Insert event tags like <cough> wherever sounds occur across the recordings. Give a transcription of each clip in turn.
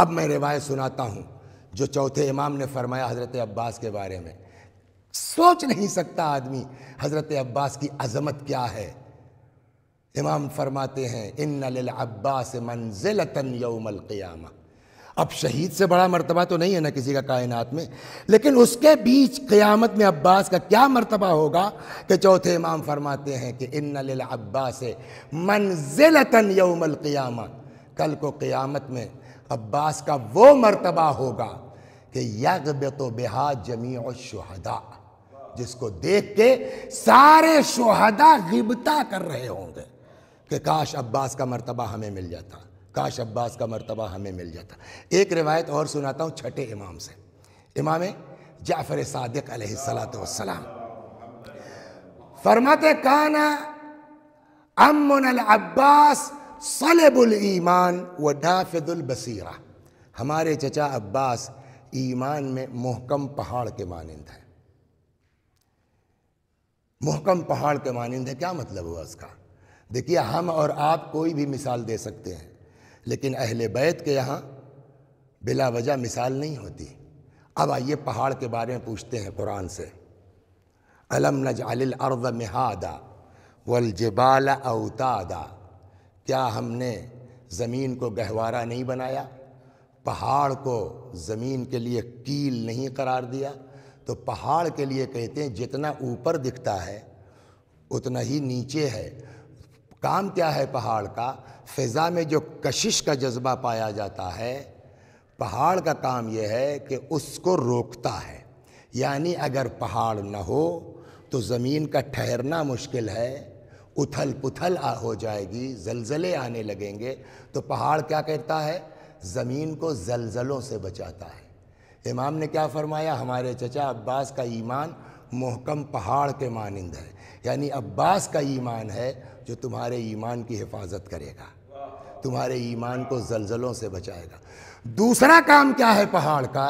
अब मैं रिवायत सुनाता हूँ जो चौथे इमाम ने फरमाया हज़रत अब्बास के बारे में सोच नहीं सकता आदमी हज़रत अब्बास की अजमत क्या है इमाम फरमाते हैं इन अब्बास मंजिलतन यौमल क़ियामा अब शहीद से बड़ा मरतबा तो नहीं है ना किसी का कायनात में लेकिन उसके बीच क़यामत में अब्बास का क्या मरतबा होगा कि चौथे इमाम फरमाते हैं कि इन अब्बास मंजिलतन यौमल क़ियामा कल को क़ियामत में अब्बास का वो मर्तबा होगा कि यग तो बेहद जमी और शहदा जिसको देख के सारे शहदा गिबता कर रहे होंगे कि काश अब्बास का मर्तबा हमें मिल जाता काश अब्बास का मर्तबा हमें मिल जाता एक रिवायत और सुनाता हूँ छठे इमाम से इमाम जाफ़र सादिक सलाम फरमाते काना अम्मन अब्बास सलबुल ईमान व बसीरा हमारे चचा अब्बास ईमान में मोहकम पहाड़ के मानंद हैं मोहकम पहाड़ के मानंद है क्या मतलब हुआ उसका देखिए हम और आप कोई भी मिसाल दे सकते हैं लेकिन अहले बैत के यहाँ बिला वजह मिसाल नहीं होती अब आइए पहाड़ के बारे में पूछते हैं कुरान से अलम नज अल अर्द मिहादा जबाल अवतादा क्या हमने ज़मीन को गहवारा नहीं बनाया पहाड़ को ज़मीन के लिए कील नहीं करार दिया तो पहाड़ के लिए कहते हैं जितना ऊपर दिखता है उतना ही नीचे है काम क्या है पहाड़ का फ़िज़ा में जो कशिश का जज्बा पाया जाता है पहाड़ का काम यह है कि उसको रोकता है यानी अगर पहाड़ न हो तो ज़मीन का ठहरना मुश्किल है उथल पुथल आ हो जाएगी जलजले आने लगेंगे तो पहाड़ क्या कहता है ज़मीन को जलजलों से बचाता है इमाम ने क्या फरमाया हमारे चचा अब्बास का ईमान मोहकम पहाड़ के मानंद है यानी अब्बास का ईमान है जो तुम्हारे ईमान की हिफाजत करेगा तुम्हारे ईमान को जलजलों से बचाएगा दूसरा काम क्या है पहाड़ का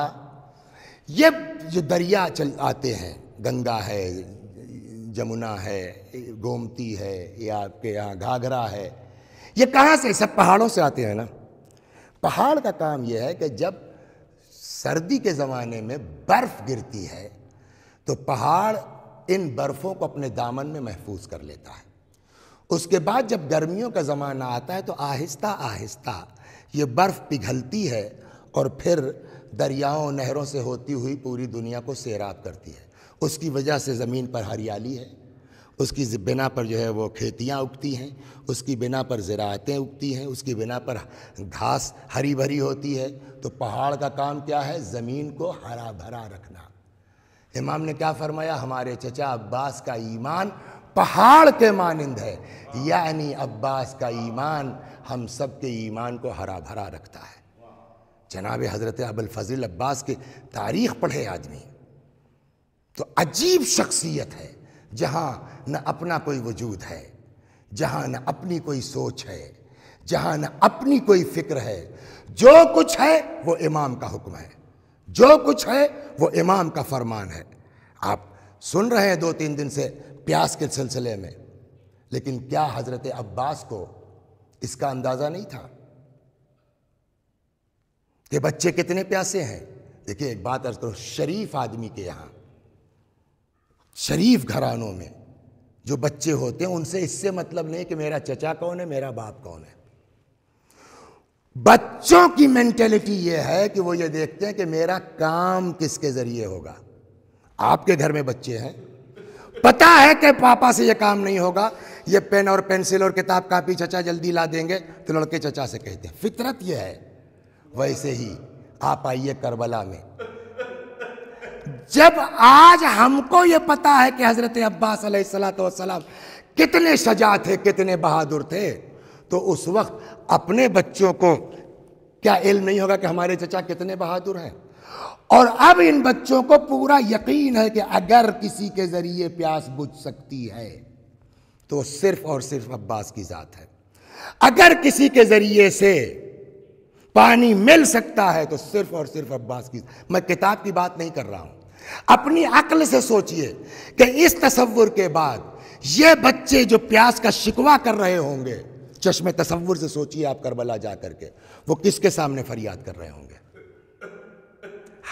ये जो दरिया चल आते हैं गंगा है जमुना है गोमती है या आपके यहाँ घाघरा है ये कहाँ से सब पहाड़ों से आते हैं ना पहाड़ का काम यह है कि जब सर्दी के ज़माने में बर्फ़ गिरती है तो पहाड़ इन बर्फ़ों को अपने दामन में महफूज कर लेता है उसके बाद जब गर्मियों का ज़माना आता है तो आहिस्ता आहिस्ता ये बर्फ़ पिघलती है और फिर दरियाओं नहरों से होती हुई पूरी दुनिया को सैराब करती है उसकी वजह से ज़मीन पर हरियाली है उसकी बिना पर जो है वो खेतियाँ उगती हैं उसकी बिना पर ज़रातें उगती हैं उसकी बिना पर घास हरी भरी होती है तो पहाड़ का काम क्या है ज़मीन को हरा भरा रखना इमाम ने क्या फरमाया हमारे चचा अब्बास का ईमान पहाड़ के मानंद है यानी अब्बास का ईमान हम सब के ईमान को हरा भरा रखता है जनाब हज़रत अबुल अब्बास की तारीख़ पढ़े आदमी तो अजीब शख्सियत है जहाँ न अपना कोई वजूद है जहाँ न अपनी कोई सोच है जहाँ न अपनी कोई फिक्र है जो कुछ है वो इमाम का हुक्म है जो कुछ है वो इमाम का फरमान है आप सुन रहे हैं दो तीन दिन से प्यास के सिलसिले में लेकिन क्या हज़रत अब्बास को इसका अंदाज़ा नहीं था कि बच्चे कितने प्यासे हैं देखिए एक बात अर्ज करो शरीफ आदमी के यहां शरीफ घरानों में जो बच्चे होते हैं उनसे इससे मतलब नहीं कि मेरा चचा कौन है मेरा बाप कौन है बच्चों की मेंटेलिटी यह है कि वो ये देखते हैं कि मेरा काम किसके जरिए होगा आपके घर में बच्चे हैं पता है कि पापा से ये काम नहीं होगा ये पेन और पेंसिल और किताब कापी चचा जल्दी ला देंगे तो लड़के चचा से कहते हैं फितरत यह है वैसे ही आप आइए करबला में जब आज हमको ये पता है कि हज़रत अब्बास सलाम कितने सजा थे कितने बहादुर थे तो उस वक्त अपने बच्चों को क्या इल्म नहीं होगा कि हमारे चचा कितने बहादुर हैं और अब इन बच्चों को पूरा यकीन है कि अगर किसी के ज़रिए प्यास बुझ सकती है तो सिर्फ और सिर्फ अब्बास की ज़ात है अगर किसी के ज़रिए से पानी मिल सकता है तो सिर्फ और सिर्फ अब्बास की मैं किताब की बात नहीं कर रहा हूं अपनी अक्ल से सोचिए कि इस तस्वुर के बाद ये बच्चे जो प्यास का शिकवा कर रहे होंगे चश्मे तस्वुर से सोचिए आप करबला जा करके वो किसके सामने फरियाद कर रहे होंगे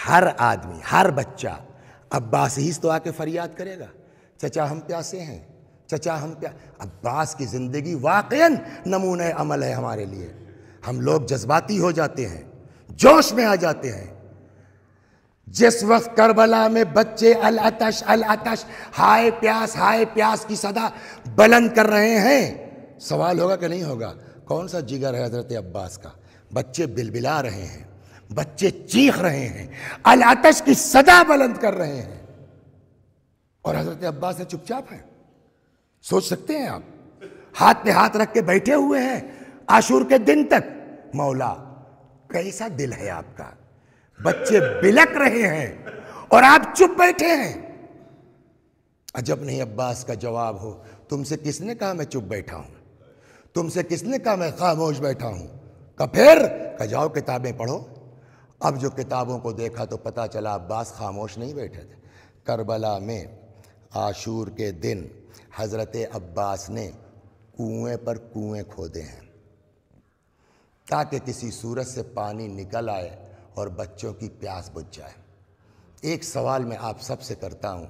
हर आदमी हर बच्चा अब्बास ही तो आके फरियाद करेगा चचा हम प्यासे हैं चचा हम प्या अब्बास की ज़िंदगी वाकई नमूने अमल है हमारे लिए हम लोग जज्बाती हो जाते हैं जोश में आ जाते हैं जिस वक्त करबला में बच्चे अल अतश अल अतश हाय प्यास हाय प्यास की सदा बुलंद कर रहे हैं सवाल होगा कि नहीं होगा कौन सा जिगर है हजरत अब्बास का बच्चे बिलबिला रहे हैं बच्चे चीख रहे हैं अल अतश की सदा बुलंद कर रहे हैं और हजरत अब्बास है चुपचाप है सोच सकते हैं आप हाथ पे हाथ रख के बैठे हुए हैं आशूर के दिन तक मौला कैसा दिल है आपका बच्चे बिलक रहे हैं और आप चुप बैठे हैं अजब नहीं अब्बास का जवाब हो तुमसे किसने कहा मैं चुप बैठा हूं तुमसे किसने कहा मैं खामोश बैठा हूं का फिर का जाओ किताबें पढ़ो अब जो किताबों को देखा तो पता चला अब्बास खामोश नहीं बैठे थे करबला में आशूर के दिन हज़रत अब्बास ने कुएं पर कुएं खोदे हैं ताकि किसी सूरत से पानी निकल आए और बच्चों की प्यास बुझ जाए एक सवाल मैं आप सबसे करता हूँ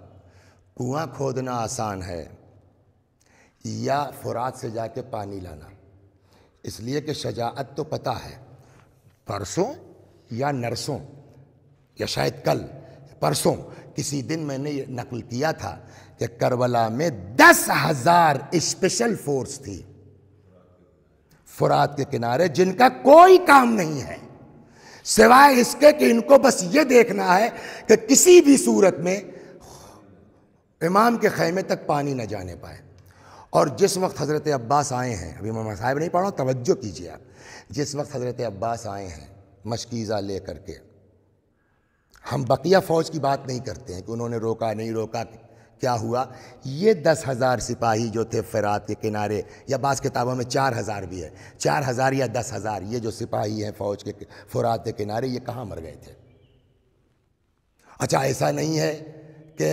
कुआं खोदना आसान है या फुरात से जाके पानी लाना इसलिए कि शजात तो पता है परसों या नरसों या शायद कल परसों किसी दिन मैंने ये नकल किया था कि करबला में दस हजार स्पेशल फोर्स थी फुरात के किनारे जिनका कोई काम नहीं है सिवाय इसके कि इनको बस ये देखना है कि किसी भी सूरत में इमाम के खैमे तक पानी न जाने पाए और जिस वक्त हज़रत अब्बास आए हैं अभी मैं साहब नहीं पढ़ा तवज्जो कीजिए आप जिस वक्त हज़रत अब्बास आए हैं मशकीज़ा ले करके हम बकिया फ़ौज की बात नहीं करते हैं कि उन्होंने रोका नहीं रोका क्या हुआ ये दस हज़ार सिपाही जो थे फरात के किनारे या बास किताबों में चार हज़ार भी है चार हज़ार या दस हज़ार ये जो सिपाही हैं फ़ौज के फरात के किनारे ये कहाँ मर गए थे अच्छा ऐसा नहीं है कि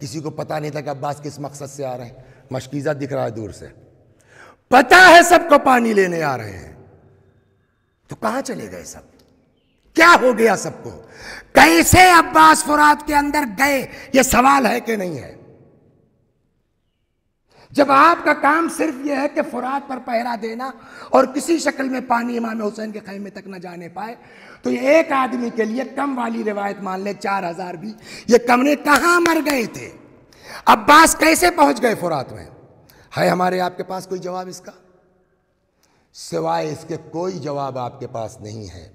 किसी को पता नहीं था कि अब्बास किस मकसद से आ रहे हैं मशकीज़ा दिख रहा है दूर से पता है सबको पानी लेने आ रहे हैं तो कहाँ चले गए सब क्या हो गया सबको कैसे अब्बास फुरात के अंदर गए ये सवाल है कि नहीं है जब आपका काम सिर्फ यह है कि फुरात पर पहरा देना और किसी शक्ल में पानी इमाम हुसैन के खेमे तक ना जाने पाए तो ये एक आदमी के लिए कम वाली रिवायत मान ले चार हजार भी ये कमरे कहां मर गए थे अब्बास कैसे पहुंच गए फुरात में है हमारे आपके पास कोई जवाब इसका सिवाय इसके कोई जवाब आपके पास नहीं है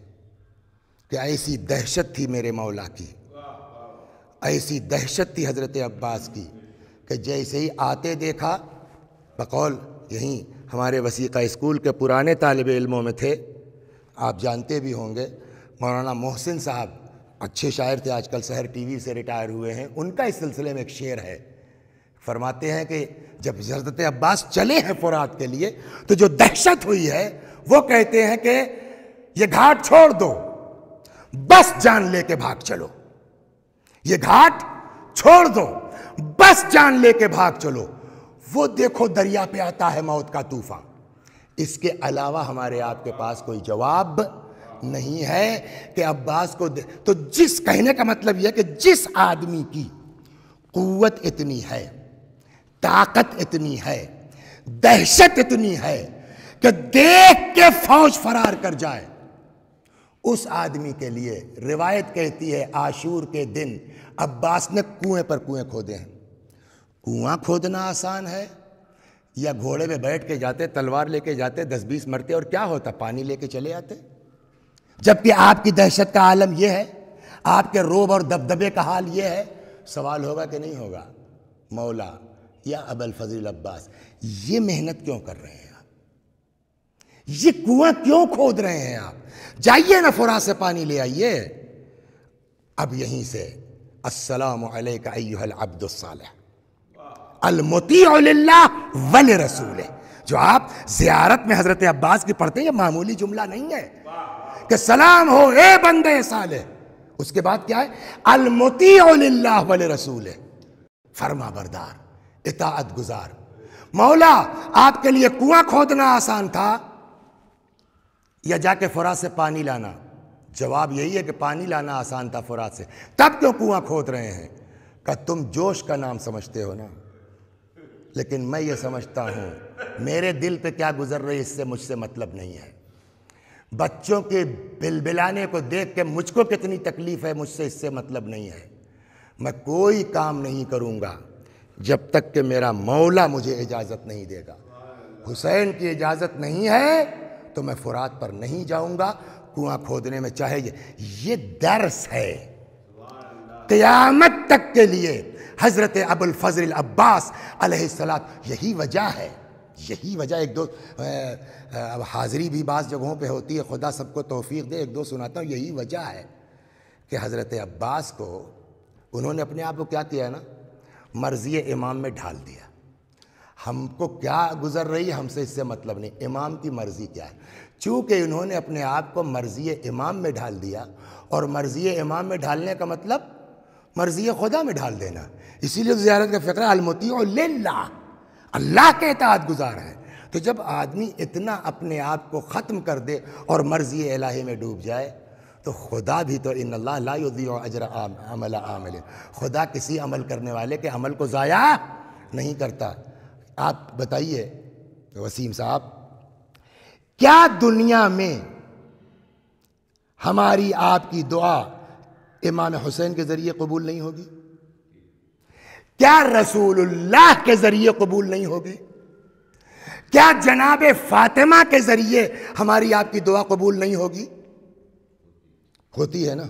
कि ऐसी दहशत थी मेरे मौला की ऐसी दहशत थी हज़रत अब्बास की कि जैसे ही आते देखा बकौल यहीं हमारे वसीक़ा स्कूल के पुराने तालब इलमों में थे आप जानते भी होंगे मौलाना मोहसिन साहब अच्छे शायर थे आजकल शहर टीवी से रिटायर हुए हैं उनका इस सिलसिले में एक शेर है फरमाते हैं कि जब हजरत अब्बास चले हैं फुरात के लिए तो जो दहशत हुई है वो कहते हैं कि ये घाट छोड़ दो बस जान लेके भाग चलो ये घाट छोड़ दो बस जान लेके भाग चलो वो देखो दरिया पे आता है मौत का तूफान इसके अलावा हमारे आपके पास कोई जवाब नहीं है कि अब्बास को दे तो जिस कहने का मतलब यह कि जिस आदमी की कुवत इतनी है ताकत इतनी है दहशत इतनी है कि देख के फौज फरार कर जाए उस आदमी के लिए रिवायत कहती है आशूर के दिन अब्बास ने कुएं पर कुएं खोदे हैं कुआं खोदना आसान है या घोड़े पे बैठ के जाते तलवार लेके जाते दस बीस मरते और क्या होता पानी लेके चले आते जबकि आपकी दहशत का आलम यह है आपके रोब और दबदबे का हाल यह है सवाल होगा कि नहीं होगा मौला या अबल फजील अब्बास ये मेहनत क्यों कर रहे हैं ये कुआं क्यों खोद रहे हैं आप जाइए ना फुरा से पानी ले आइए अब यहीं से अस्सलाम अब्दुलसाल अलमती वल रसूल जो आप जियारत में हजरत अब्बास की पढ़ते हैं मामूली जुमला नहीं है कि सलाम हो ए बंदे साले उसके बाद क्या है अलमती वल रसूल फर्मा बरदार इतात गुजार मौला आपके लिए कुआं खोदना आसान था या जाके फराज से पानी लाना जवाब यही है कि पानी लाना आसान था फराज से तब क्यों कुआं खोद रहे हैं का तुम जोश का नाम समझते हो ना लेकिन मैं ये समझता हूँ मेरे दिल पे क्या गुजर रही इससे मुझसे मतलब नहीं है बच्चों के बिलबिलाने को देख के मुझको कितनी तकलीफ़ है मुझसे इससे मतलब नहीं है मैं कोई काम नहीं करूँगा जब तक कि मेरा मौला मुझे इजाज़त नहीं देगा हुसैन की इजाज़त नहीं है तो मैं फुरात पर नहीं जाऊंगा कुआं खोदने में चाहे ये दर्स है क़यामत तक के लिए हज़रत अबुल फजल अब्बास अलैहिस्सलात यही वजह है यही वजह एक दो अब हाज़िरी भी बाज़ जगहों पे होती है खुदा सबको तोफ़ी दे एक दो सुनाता हूँ यही वजह है कि हज़रत अब्बास को उन्होंने अपने आप को क्या किया ना मर्ज़ी इमाम में ढाल दिया हमको क्या गुज़र रही है हमसे इससे मतलब नहीं इमाम की मर्ज़ी क्या है चूँकि इन्होंने अपने आप को मर्ज़ी इमाम में ढाल दिया और मर्ज़ी इमाम में ढालने का मतलब मर्ज़ी खुदा में ढाल देना इसीलिए तो ज्यारत का फ़िक्र अलमती और ला अल्लाह के तहत गुजार है तो जब आदमी इतना अपने आप को ख़त्म कर दे और मर्ज़ी इलाही में डूब जाए तो खुदा भी तो इन अजर आम अमल आमल खुदा किसी अमल करने वाले के अमल को ज़ाया नहीं करता आप बताइए वसीम साहब क्या दुनिया में हमारी आपकी दुआ इमाम हुसैन के ज़रिए कबूल नहीं होगी क्या रसूलुल्लाह के ज़रिए कबूल नहीं होगी क्या जनाब फातिमा के ज़रिए हमारी आपकी दुआ कबूल नहीं होगी होती है ना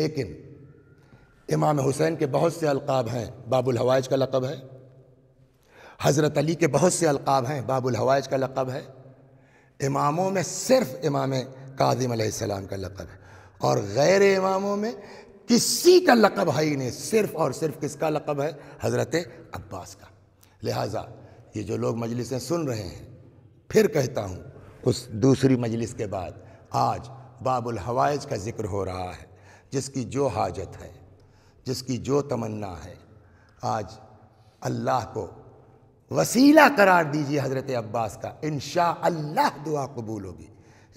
लेकिन इमाम हुसैन के बहुत से अलकाब हैं बाबुल हवाज का लकब है हज़रत अली के बहुत से अलकाब हैं बाबुल हवाज का लक़ब है इमामों में सिर्फ इमाम कादिम सलाम का लक़ब है और गैर इमामों में किसी का लक़ब है ही नहीं सिर्फ़ और सिर्फ किसका लक़ब है हज़रत अब्बास का लिहाजा ये जो लोग मजलिसें सुन रहे हैं फिर कहता हूँ उस दूसरी मजलिस के बाद आज बाबुल हवाइज का ज़िक्र हो रहा है जिसकी जो हाजत है जिसकी जो तमन्ना है आज अल्लाह को वसीला करार दीजिए हज़रत अब्बास का इन अल्लाह दुआ कबूल होगी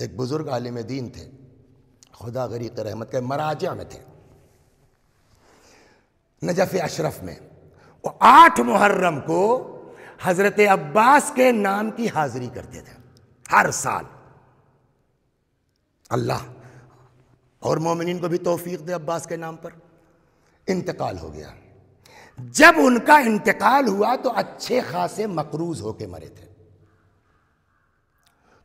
एक बुज़ुर्ग आलिम दीन थे खुदा गरीक रहमत के मराजा में थे नजफ़ अशरफ में वो आठ मुहर्रम को हज़रत अब्बास के नाम की हाज़िरी करते थे हर साल अल्लाह और मोमिन को भी तोफ़ी दे अब्बास के नाम पर इंतकाल हो गया जब उनका इंतकाल हुआ तो अच्छे खासे मकरूज होके मरे थे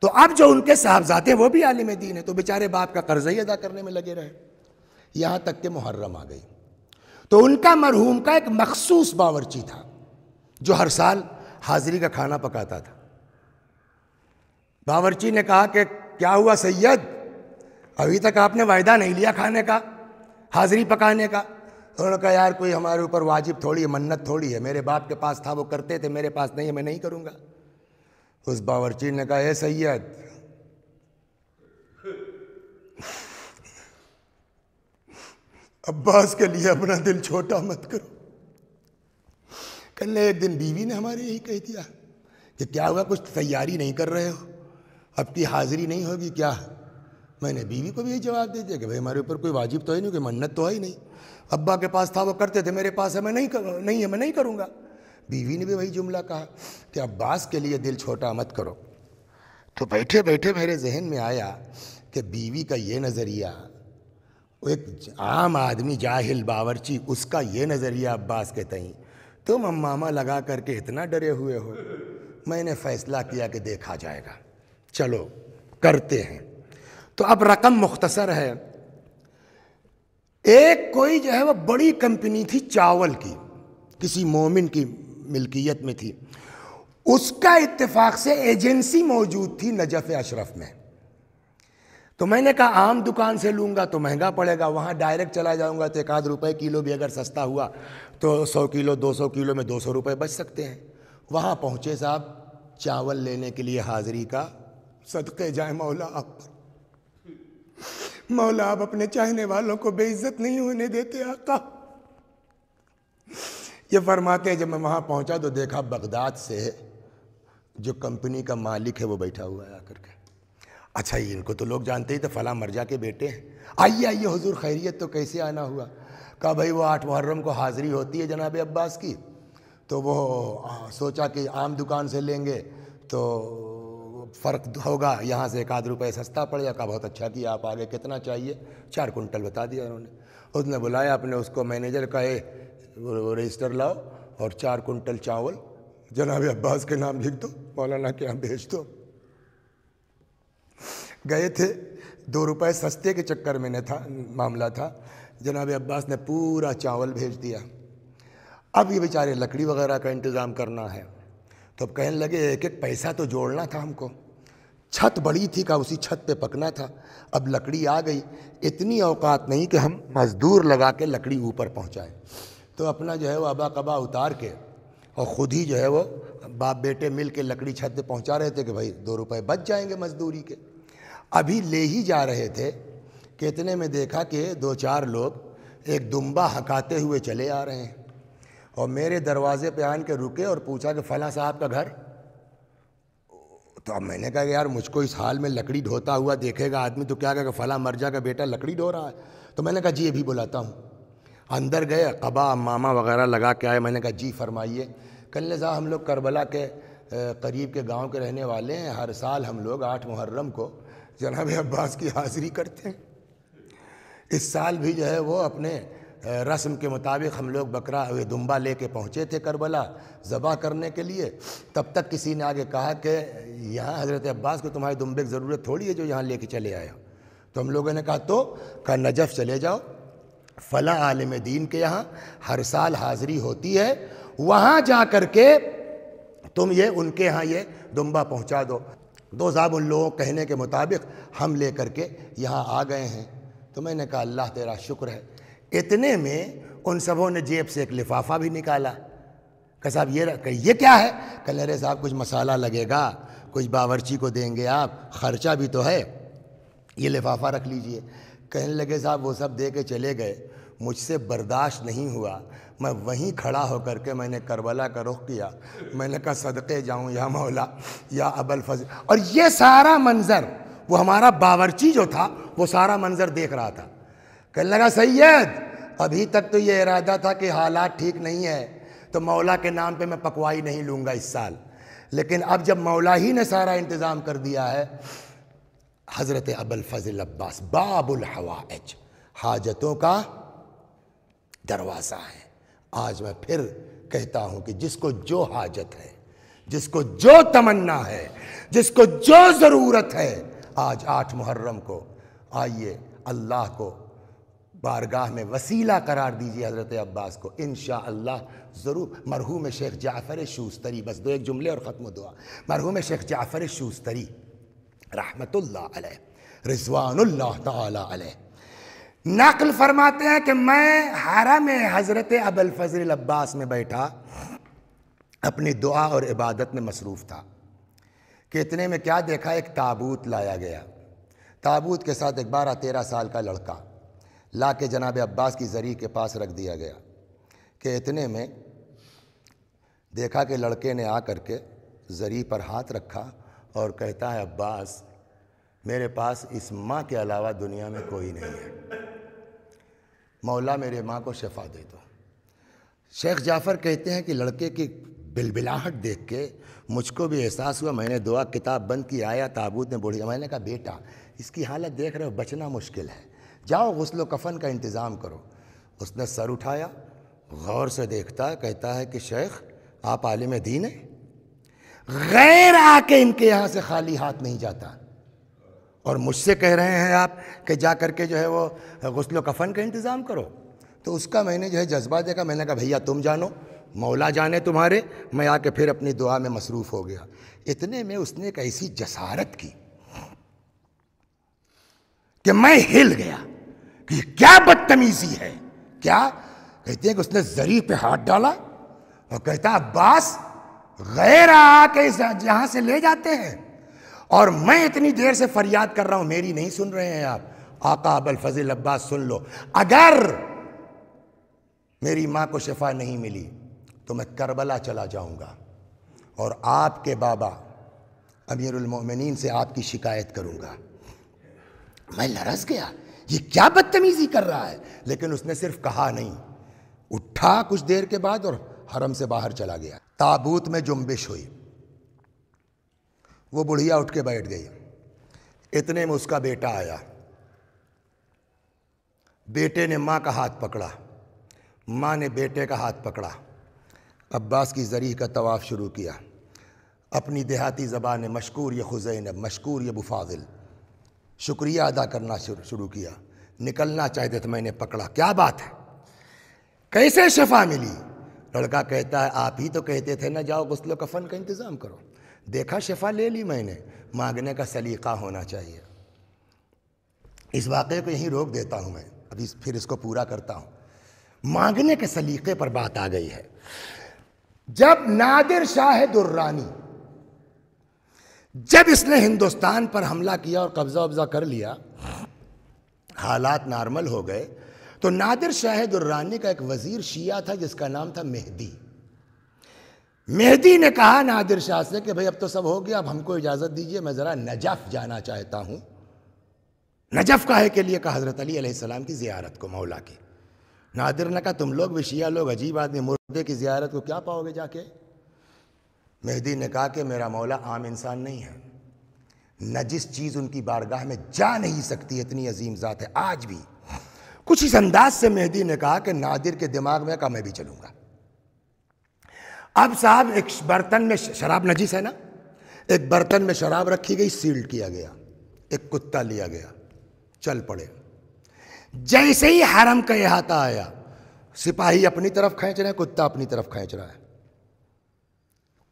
तो अब जो उनके साहबजादे वो भी आलिम दीन है तो बेचारे बाप का कर्ज ही अदा करने में लगे रहे यहां तक के मुहर्रम आ गई तो उनका मरहूम का एक मखसूस बावरची था जो हर साल हाजिरी का खाना पकाता था बावरची ने कहा कि क्या हुआ सैयद अभी तक आपने वायदा नहीं लिया खाने का हाजिरी पकाने का उन्होंने कहा यार कोई हमारे ऊपर वाजिब थोड़ी है मन्नत थोड़ी है मेरे बाप के पास था वो करते थे मेरे पास नहीं है मैं नहीं करूँगा उस बावरची ने कहा है सैयद अब्बास के लिए अपना दिल छोटा मत करो कल एक दिन बीवी ने हमारे यही कह दिया कि क्या हुआ कुछ तैयारी नहीं कर रहे हो अब की हाजिरी नहीं होगी क्या मैंने बीवी को भी यही जवाब दे दिया कि भाई हमारे ऊपर कोई वाजिब तो है नहीं कोई मन्नत तो है ही नहीं अब्बा के पास था वो करते थे मेरे पास है मैं नहीं कर, नहीं है मैं नहीं करूँगा बीवी ने भी वही जुमला कहा कि अब्बास के लिए दिल छोटा मत करो तो बैठे बैठे मेरे जहन में आया कि बीवी का ये नज़रिया एक आम आदमी जाहिल बावरची उसका ये नज़रिया अब्बास के तई तुम हम मामा लगा करके इतना डरे हुए हो मैंने फ़ैसला किया कि देखा जाएगा चलो करते हैं तो अब रकम मुख्तसर है एक कोई जो है वह बड़ी कंपनी थी चावल की किसी मोमिन की मिल्कियत में थी उसका इत्तेफाक से एजेंसी मौजूद थी नजफ अशरफ में तो मैंने कहा आम दुकान से लूँगा तो महंगा पड़ेगा वहाँ डायरेक्ट चला जाऊँगा तो एक आध रुपये किलो भी अगर सस्ता हुआ तो सौ किलो दो सौ किलो में दो सौ रुपये बच सकते हैं वहाँ पहुँचे साहब चावल लेने के लिए हाज़िरी का सदक़े जाए मौला आपको मौला आप अपने चाहने वालों को बेइज्जत नहीं होने देते आका ये फरमाते हैं जब मैं वहां पहुंचा तो देखा बगदाद से जो कंपनी का मालिक है वो बैठा हुआ है आकर के अच्छा ये इनको तो लोग जानते ही तो फला मर्जा के बेटे हैं आइए आइए हुजूर खैरियत तो कैसे आना हुआ कहा भाई वो आठ मुहर्रम को हाज़िरी होती है जनाब अब्बास की तो वो सोचा कि आम दुकान से लेंगे तो फ़र्क होगा यहाँ से एक आध रुपये सस्ता पड़ेगा कहा बहुत अच्छा किया आप आगे कितना चाहिए चार कुंटल बता दिया उन्होंने उसने बुलाया अपने उसको मैनेजर का ए वो रजिस्टर लाओ और चार कुंटल चावल जनाब अब्बास के नाम लिख दो मौलाना के यहाँ भेज दो गए थे दो रुपए सस्ते के चक्कर में न था मामला था जनाब अब्बास ने पूरा चावल भेज दिया अब ये बेचारे लकड़ी वगैरह का इंतज़ाम करना है तो अब कहने लगे एक एक पैसा तो जोड़ना था हमको छत बड़ी थी का उसी छत पे पकना था अब लकड़ी आ गई इतनी औकात नहीं कि हम मजदूर लगा के लकड़ी ऊपर पहुँचाएँ तो अपना जो है वो अबा कबा उतार के और ख़ुद ही जो है वो बाप बेटे मिल के लकड़ी छत पे पहुँचा रहे थे कि भाई दो रुपए बच जाएंगे मजदूरी के अभी ले ही जा रहे थे कितने में देखा कि दो चार लोग एक दुम्बा हकाते हुए चले आ रहे हैं और मेरे दरवाजे पे आन के रुके और पूछा कि फला साहब का घर तो अब मैंने कहा कि यार मुझको इस हाल में लकड़ी ढोता हुआ देखेगा आदमी तो क्या कहेगा फला जा का बेटा लकड़ी ढो रहा है तो मैंने कहा जी ये भी बुलाता हूँ अंदर गए कबा मामा वगैरह लगा के आए मैंने कहा जी फरमाइए कल साहब हम लोग करबला के करीब के गांव के रहने वाले हैं हर साल हम लोग आठ मुहर्रम को जनाब अब्बास की हाज़िरी करते हैं इस साल भी जो है वो अपने रस्म के मुताबिक हम लोग बकरा हुए दुम्बा ले कर पहुँचे थे करबला ज़बा करने के लिए तब तक किसी ने आगे कहा कि यहाँ हज़रत अब्बास को तुम्हारे दुम्बे की ज़रूरत थोड़ी है जो यहाँ ले कर चले आए हो तो हम लोगों ने कहा तो का नजफ़ चले जाओ फ़ला आलम दीन के यहाँ हर साल हाज़िरी होती है वहाँ जा कर के तुम ये उनके यहाँ ये दुम्बा पहुँचा दो दो साहब उन लोगों कहने के मुताबिक हम ले करके यहाँ आ गए हैं तो मैंने कहा अल्लाह तेरा शुक्र है इतने में उन सबों ने जेब से एक लिफाफा भी निकाला कह साहब ये रख ये क्या है कल अरे साहब कुछ मसाला लगेगा कुछ बावर्ची को देंगे आप ख़र्चा भी तो है ये लिफाफा रख लीजिए कहने लगे साहब वो सब दे के चले गए मुझसे बर्दाश्त नहीं हुआ मैं वहीं खड़ा होकर के मैंने करबला का रुख किया मैंने कहा सदक़े जाऊँ या मौला या अबल फज और ये सारा मंज़र वो हमारा बावर्ची जो था वो सारा मंज़र देख रहा था कहने लगा सैयद अभी तक तो ये इरादा था कि हालात ठीक नहीं है तो मौला के नाम पे मैं पकवाई नहीं लूँगा इस साल लेकिन अब जब मौला ही ने सारा इंतज़ाम कर दिया है हज़रत अबुल फजल अब्बास बाबुल हवाज हाजतों का दरवाज़ा है आज मैं फिर कहता हूँ कि जिसको जो हाजत है जिसको जो तमन्ना है जिसको जो ज़रूरत है आज आठ मुहर्रम को आइए अल्लाह को बारगाह में वसीला करार दीजिए हज़रत अब्बास को इन अल्लाह ज़रूर मरहूम शेख जाफ़र शूस्तरी बस दो एक जुमले और ख़त्म दुआ मरहूम शेख जाफ़र शूस्तरी रहमतुल्ला रिजवान नकल फरमाते हैं कि मैं हरम हज़रत अबल फजल अब्बास में बैठा अपनी दुआ और इबादत में मसरूफ़ था कि इतने में क्या देखा एक ताबूत लाया गया ताबूत के साथ एक बारह तेरह साल का लड़का ला के जनाब अब्बास की जरी के पास रख दिया गया कि इतने में देखा कि लड़के ने आ कर के जरी पर हाथ रखा और कहता है अब्बास मेरे पास इस माँ के अलावा दुनिया में कोई नहीं है मौला मेरे माँ को शफा दे दो शेख जाफ़र कहते हैं कि लड़के की बिलबिलाहट देख के मुझको भी एहसास हुआ मैंने दुआ किताब बंद की आया ताबूत ने बोली मैंने कहा बेटा इसकी हालत देख रहे हो बचना मुश्किल है जाओ गसल कफन का इंतज़ाम करो उसने सर उठाया गौर से देखता है कहता है कि शेख आप आलिम दीन हैं गैर आके इनके यहाँ से खाली हाथ नहीं जाता और मुझसे कह रहे हैं आप कि जा करके के जो है वो गसल कफन का इंतज़ाम करो तो उसका मैंने जो है जज्बा देखा मैंने कहा भैया तुम जानो मौला जाने तुम्हारे मैं आके फिर अपनी दुआ में मसरूफ़ हो गया इतने में उसने एक ऐसी जसारत की कि मैं हिल गया कि ये क्या बदतमीजी है क्या कहते हैं कि उसने जरी पे हाथ डाला और कहता अब्बास गैर आके जहां से ले जाते हैं और मैं इतनी देर से फरियाद कर रहा हूं मेरी नहीं सुन रहे हैं आप आका अबल फजिल अब्बास सुन लो अगर मेरी मां को शफा नहीं मिली तो मैं करबला चला जाऊंगा और आपके बाबा अमीरमिन से आपकी शिकायत करूंगा मैं लरस गया ये क्या बदतमीजी कर रहा है लेकिन उसने सिर्फ कहा नहीं उठा कुछ देर के बाद और हरम से बाहर चला गया ताबूत में जुम्बिश हुई वो बुढ़िया उठ के बैठ गई इतने में उसका बेटा आया बेटे ने माँ का हाथ पकड़ा माँ ने बेटे का हाथ पकड़ा अब्बास की जरी का तवाफ़ शुरू किया अपनी देहाती ज़बान मशकूर ये हुसैन मशकूर ये बुफाजिल शुक्रिया अदा करना शुरू किया निकलना चाहते थे मैंने पकड़ा क्या बात है कैसे शफा मिली लड़का कहता है आप ही तो कहते थे ना जाओ गुस्ल कफन का इंतज़ाम करो देखा शफा ले ली मैंने मांगने का सलीका होना चाहिए इस वाक़े को यहीं रोक देता हूँ मैं अभी फिर इसको पूरा करता हूँ मांगने के सलीके पर बात आ गई है जब नादिर शाह दुर्रानी जब इसने हिंदुस्तान पर हमला किया और कब्जा वब्जा कर लिया हालात नॉर्मल हो गए तो नादिर शाह दुर्रानी का एक वज़ीर शिया था जिसका नाम था मेहदी मेहदी ने कहा नादिर शाह से कि भाई अब तो सब हो गया अब हमको इजाज़त दीजिए मैं ज़रा नजफ़ जाना चाहता हूँ नजफ़ है के लिए कहा हज़रत अली सलाम की ज़ियारत को मौला की नादिर ने कहा तुम लोग भी शिया लोग अजीब आदमी मुर्दे की ज़ियारत को क्या पाओगे जाके मेहदी ने कहा कि मेरा मौला आम इंसान नहीं है न जिस चीज़ उनकी बारगाह में जा नहीं सकती इतनी अजीम ज़ात है आज भी कुछ इस अंदाज से मेहदी ने कहा कि नादिर के दिमाग में कहा मैं भी चलूँगा अब साहब एक बर्तन में शराब नजीस है ना एक बर्तन में शराब रखी गई सील्ड किया गया एक कुत्ता लिया गया चल पड़े जैसे ही हरम का अहाता आया सिपाही अपनी तरफ खींच रहे हैं कुत्ता अपनी तरफ खींच रहा है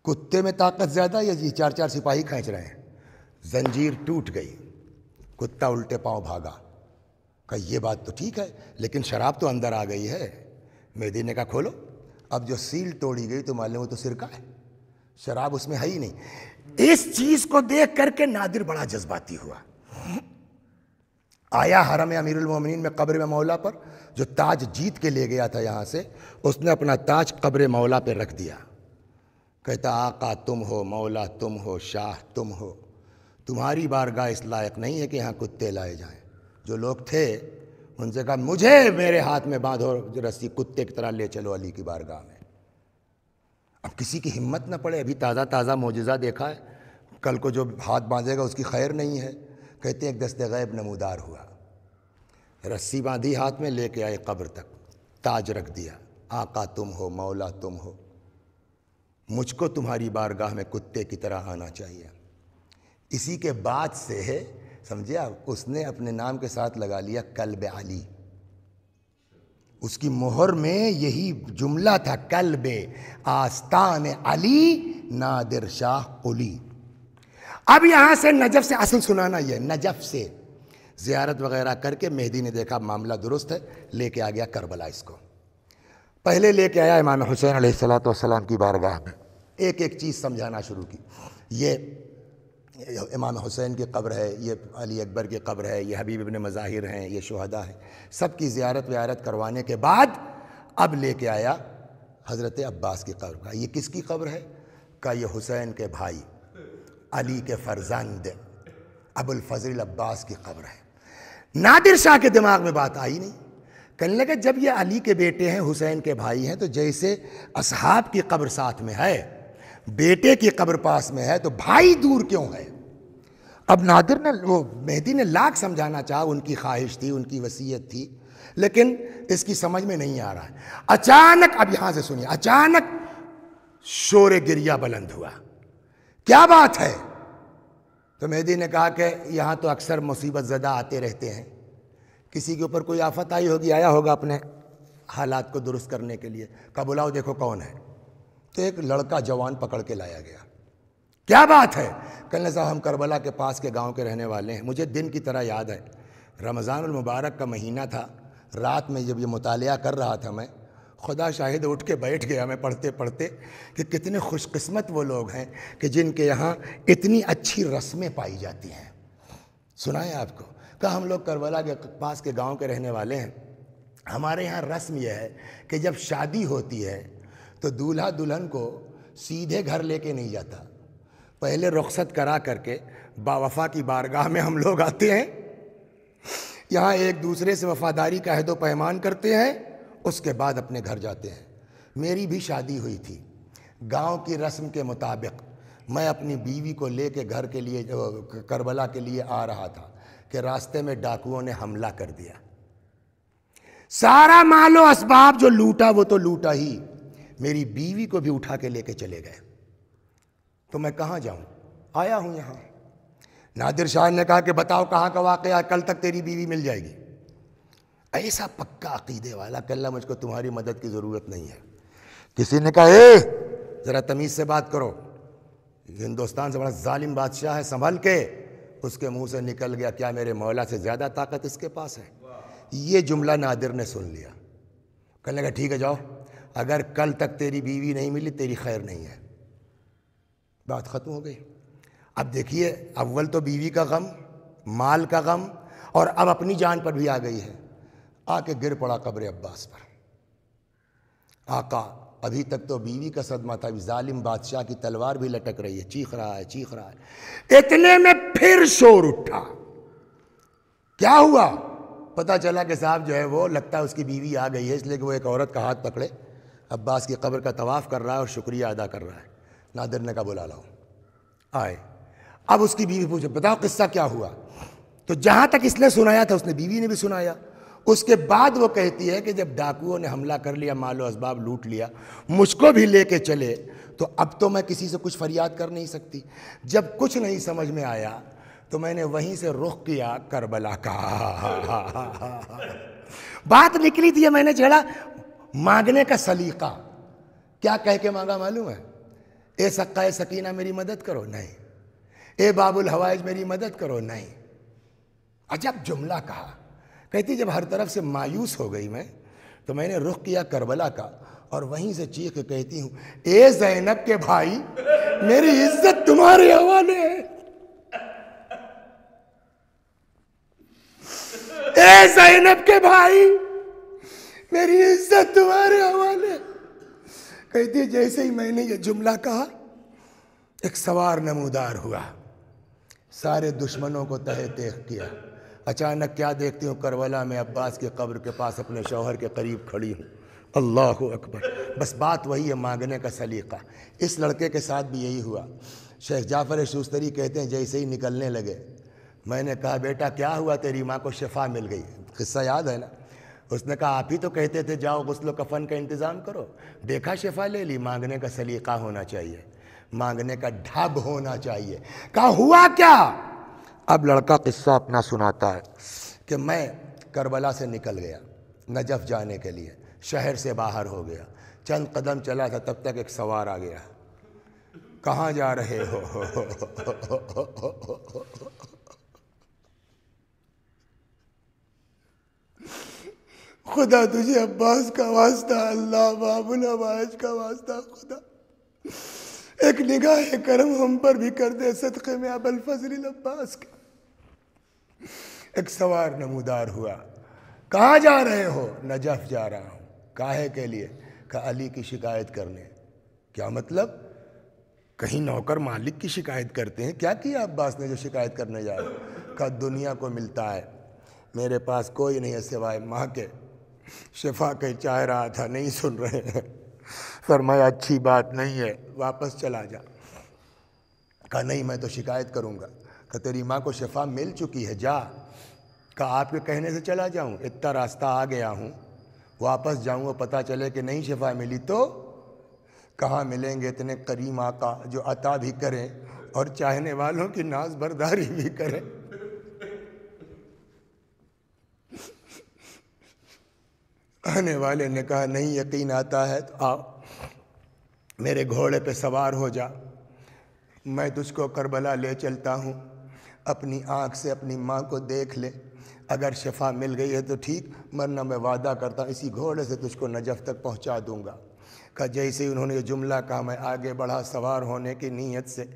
कुत्ते में ताकत ज़्यादा या जी चार चार सिपाही खींच रहे हैं जंजीर टूट गई कुत्ता उल्टे पांव भागा कहा ये बात तो ठीक है लेकिन शराब तो अंदर आ गई है मेदी ने कहा खोलो अब जो सील तोड़ी गई तो मान लो तो सिरका है शराब उसमें है ही नहीं इस चीज को देख करके नादिर बड़ा जज्बाती हुआ आया हरम अमीरुल मोमिनीन में कब्र मौला पर जो ताज जीत के ले गया था यहाँ से उसने अपना ताज कब्र मौला पर रख दिया कहता आका तुम हो मौला तुम हो शाह तुम हो तुम्हारी बारगाह इस लायक नहीं है कि यहाँ कुत्ते लाए जाएं जो लोग थे उनसे कहा मुझे मेरे हाथ में बांधो रस्सी कुत्ते की तरह ले चलो अली की बारगाह में अब किसी की हिम्मत ना पड़े अभी ताज़ा ताज़ा मोजा देखा है कल को जो हाथ बांधेगा उसकी खैर नहीं है कहते हैं एक दस्ते गैब नमूदार हुआ रस्सी बांधी हाथ में लेके आए कब्र तक ताज रख दिया आका तुम हो मौला तुम हो मुझको तुम्हारी बारगाह में कुत्ते की तरह आना चाहिए इसी के बाद से है समझे आप उसने अपने नाम के साथ लगा लिया कल्ब अली उसकी मोहर में यही जुमला था कल्ब आस्तान अली नादिर शाह ओली अब यहाँ से नजफ से असल सुनाना यह नजफ से ज़ियारत वगैरह करके मेहदी ने देखा मामला दुरुस्त है लेके आ गया करबला इसको पहले लेके आया इमाम हुसैन सलाम की बारगाह में एक एक चीज़ समझाना शुरू की ये इमाम हुसैन की कब्र है ये अली अकबर की कब्र है ये हबीब इबन मज़ाहिर हैं ये शहदा हैं सब की ज़्यारत व्यारत करवाने के बाद अब लेके आया हज़रत अब्बास की कब्र का ये किसकी कब्र है का ये हुसैन के भाई अली के फर्जंद अबुल फजल अब्बास की कब्र है नादिर शाह के दिमाग में बात आई नहीं कहने लगे जब ये अली के बेटे हैं हुसैन के भाई हैं तो जैसे असहाब की कब्र साथ में है बेटे की कब्र पास में है तो भाई दूर क्यों है अब नादिर ने वो मेहदी ने लाख समझाना चाह उनकी ख्वाहिश थी उनकी वसीयत थी लेकिन इसकी समझ में नहीं आ रहा है अचानक अब यहाँ से सुनिए अचानक शोर गिरिया बुलंद हुआ क्या बात है तो मेहदी ने कहा कि यहाँ तो अक्सर मुसीबत ज़्यादा आते रहते हैं किसी के ऊपर कोई आफत आई होगी आया होगा अपने हालात को दुरुस्त करने के लिए कब बुलाओ देखो कौन है तो एक लड़का जवान पकड़ के लाया गया क्या बात है कहने साहब हम करबला के पास के गांव के रहने वाले हैं मुझे दिन की तरह याद है रमज़ान मुबारक का महीना था रात में जब ये मुताल कर रहा था मैं खुदा शाहिद उठ के बैठ गया मैं पढ़ते पढ़ते कि कितने खुशकस्मत वो लोग हैं कि जिनके यहाँ इतनी अच्छी रस्में पाई जाती हैं सुनाए आपको का तो हम लोग करबला के पास के गांव के रहने वाले हैं हमारे यहाँ रस्म यह है कि जब शादी होती है तो दूल्हा दुल्हन को सीधे घर लेके नहीं जाता पहले रुख्सत करा करके बावफा की बारगाह में हम लोग आते हैं यहाँ एक दूसरे से वफादारी का अहदो पैमान करते हैं उसके बाद अपने घर जाते हैं मेरी भी शादी हुई थी गांव की रस्म के मुताबिक मैं अपनी बीवी को ले के घर के लिए करबला के लिए आ रहा था कि रास्ते में डाकुओं ने हमला कर दिया सारा मालो असबाब जो लूटा वो तो लूटा ही मेरी बीवी को भी उठा के लेके चले गए तो मैं कहाँ जाऊं आया हूं यहां नादिर शाह ने कहा कि बताओ कहाँ का वाक़ कल तक तेरी बीवी मिल जाएगी ऐसा पक्का अकीदे वाला कल्ला मुझको तुम्हारी मदद की ज़रूरत नहीं है किसी ने कहा ए ज़रा तमीज़ से बात करो हिंदुस्तान से बड़ा जालिम बादशाह है संभल के उसके मुंह से निकल गया क्या मेरे मौला से ज़्यादा ताकत इसके पास है ये जुमला नादिर ने सुन लिया कहने लगा ठीक है जाओ अगर कल तक तेरी बीवी नहीं मिली तेरी खैर नहीं है बात ख़त्म हो गई अब देखिए अव्वल तो बीवी का गम माल का गम और अब अपनी जान पर भी आ गई है आके गिर पड़ा कब्र अब्बास पर आका अभी तक तो बीवी का सदमा था अभी जालिम बादशाह की तलवार भी लटक रही है चीख रहा है चीख रहा है इतने में फिर शोर उठा क्या हुआ पता चला कि साहब जो है वो लगता है उसकी बीवी आ गई है इसलिए कि वो एक औरत का हाथ पकड़े अब्बास की कब्र का तवाफ़ कर रहा है और शुक्रिया अदा कर रहा है नादिर ने कहा बुला लाओ आए अब उसकी बीवी पूछे बताओ किस्सा क्या हुआ तो जहाँ तक इसने सुनाया था उसने बीवी ने भी सुनाया उसके बाद वो कहती है कि जब डाकुओं ने हमला कर लिया मालो असबाब लूट लिया मुझको भी लेके चले तो अब तो मैं किसी से कुछ फरियाद कर नहीं सकती जब कुछ नहीं समझ में आया तो मैंने वहीं से रुख किया करबला का बात निकली थी मैंने छेड़ा मांगने का सलीका क्या कह के मांगा मालूम है ए सक्का ए सकीना मेरी मदद करो नहीं ए बाबुल हवाइज मेरी मदद करो नहीं अजब जुमला कहा कहती जब हर तरफ से मायूस हो गई मैं तो मैंने रुख किया करबला का और वहीं से चीख कहती हूँ ए जैनब के भाई मेरी इज्जत तुम्हारे हवाले है <laughs> ए जैनब के भाई मेरी इज्जत तुम्हारे हवाले कहती जैसे ही मैंने ये जुमला कहा एक सवार नमूदार हुआ सारे दुश्मनों को तहे तेख किया अचानक क्या देखती हूँ करवला में अब्बास की कब्र के पास अपने शौहर के करीब खड़ी हूँ अल्लाह अकबर बस बात वही है मांगने का सलीका इस लड़के के साथ भी यही हुआ शेख जाफ़र शूस्तरी कहते हैं जैसे ही निकलने लगे मैंने कहा बेटा क्या हुआ तेरी माँ को शफा मिल गई किस्सा याद है ना उसने कहा आप ही तो कहते थे जाओ गसल कफन का इंतज़ाम करो देखा शफा ले ली मांगने का सलीका होना चाहिए मांगने का ढब होना चाहिए कहा हुआ क्या अब लड़का किस्सा अपना सुनाता है कि मैं करबला से निकल गया नजफ़ जाने के लिए शहर से बाहर हो गया चंद कदम चला था तब तक एक सवार आ गया कहाँ जा रहे हो खुदा तुझे अब्बास का वास्ता अल्लाह बाबुल अबाज का वास्ता खुदा एक निगाह करम हम पर भी कर दे सदक़े में अब अब्बास का एक सवार नमूदार हुआ कहाँ जा रहे हो नजफ जा रहा हूँ काहे के लिए का अली की शिकायत करने क्या मतलब कहीं नौकर मालिक की शिकायत करते हैं क्या किया अब्बास ने जो शिकायत करने जा रहे का दुनिया को मिलता है मेरे पास कोई नहीं है सिवाय माँ के शिफा के चाह रहा था नहीं सुन रहे हैं फरमाया अच्छी बात नहीं है वापस चला जा कहा नहीं मैं तो शिकायत करूँगा कहा तेरी माँ को शफा मिल चुकी है जा कहा आपके कहने से चला जाऊँ इतना रास्ता आ गया हूँ वापस जाऊँ और पता चले कि नहीं शफा मिली तो कहाँ मिलेंगे इतने करीम आका जो अता भी करें और चाहने वालों की नाज बरदारी भी करें आने वाले ने कहा नहीं यकीन आता है तो आओ मेरे घोड़े पे सवार हो जा मैं तुझको करबला ले चलता हूँ अपनी आँख से अपनी माँ को देख ले अगर शफा मिल गई है तो ठीक मरना मैं वादा करता हूँ इसी घोड़े से तुझको नजफ तक पहुँचा दूँगा का जैसे ही उन्होंने ये जुमला कहा मैं आगे बढ़ा सवार होने की नीयत से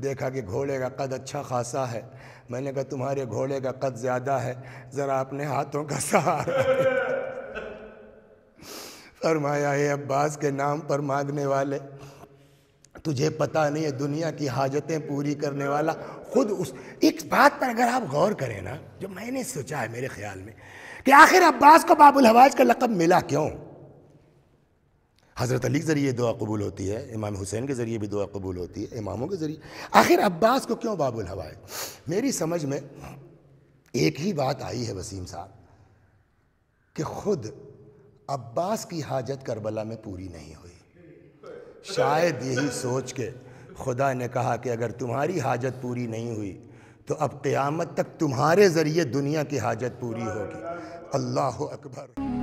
देखा कि घोड़े का कद अच्छा खासा है मैंने कहा तुम्हारे घोड़े का कद ज़्यादा है ज़रा अपने हाथों का सहारा <laughs> फरमाया है अब्बास के नाम पर मांगने वाले तुझे पता नहीं है दुनिया की हाजतें पूरी करने वाला खुद उस एक बात पर अगर आप गौर करें ना जो मैंने सोचा है मेरे ख्याल में कि आखिर अब्बास को बाबुल हवाज का लकब मिला क्यों हज़रत अली के ज़रिए दुआ कबूल होती है इमाम हुसैन के ज़रिए भी दुआ कबूल होती है इमामों के ज़रिए आखिर अब्बास को क्यों बाबुल हवाज मेरी समझ में एक ही बात आई है वसीम साहब कि खुद अब्बास की हाजत करबला में पूरी नहीं हुई शायद यही सोच के खुदा ने कहा कि अगर तुम्हारी हाजत पूरी नहीं हुई तो अब क़यामत तक तुम्हारे ज़रिए दुनिया की हाजत पूरी होगी अल्लाह अकबर